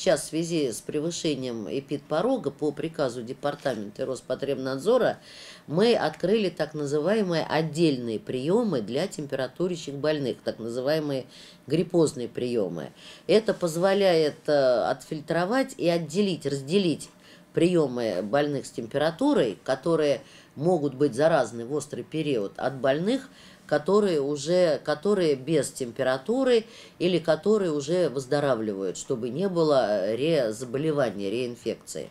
сейчас в связи с превышением эпидпорога по приказу Департамента Роспотребнадзора мы открыли так называемые отдельные приемы для температурящих больных, так называемые гриппозные приемы. Это позволяет э, отфильтровать и отделить, разделить приемы больных с температурой, которые могут быть заразны в острый период от больных, которые уже, которые без температуры или которые уже выздоравливают, чтобы не было э, ре заболевания, реинфекции.